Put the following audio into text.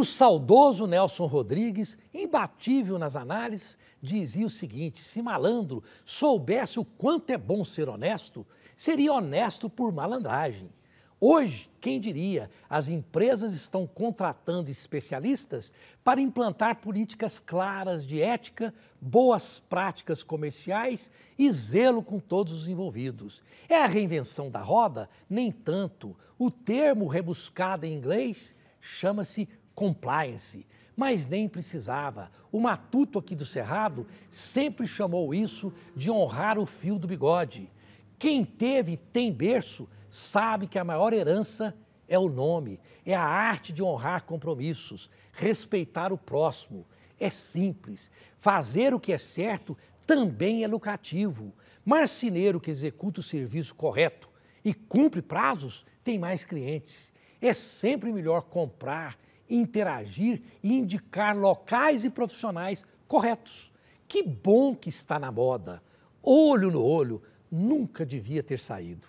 O saudoso Nelson Rodrigues, imbatível nas análises, dizia o seguinte: se malandro soubesse o quanto é bom ser honesto, seria honesto por malandragem. Hoje, quem diria, as empresas estão contratando especialistas para implantar políticas claras de ética, boas práticas comerciais e zelo com todos os envolvidos. É a reinvenção da roda? Nem tanto. O termo rebuscado em inglês chama-se compliance, mas nem precisava. O matuto aqui do Cerrado sempre chamou isso de honrar o fio do bigode. Quem teve tem berço sabe que a maior herança é o nome, é a arte de honrar compromissos, respeitar o próximo. É simples. Fazer o que é certo também é lucrativo. Marceneiro que executa o serviço correto e cumpre prazos tem mais clientes. É sempre melhor comprar interagir e indicar locais e profissionais corretos. Que bom que está na moda. Olho no olho nunca devia ter saído.